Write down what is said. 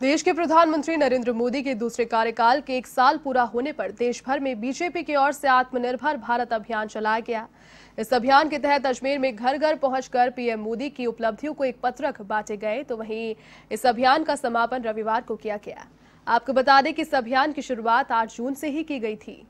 देश के प्रधानमंत्री नरेंद्र मोदी के दूसरे कार्यकाल के एक साल पूरा होने पर देश भर में बीजेपी की ओर से आत्मनिर्भर भारत अभियान चलाया गया इस अभियान के तहत अजमेर में घर घर पहुंचकर पीएम मोदी की उपलब्धियों को एक पत्रक बांटे गए तो वहीं इस अभियान का समापन रविवार को किया गया आपको बता दें कि इस अभियान की शुरुआत आठ जून से ही की गई थी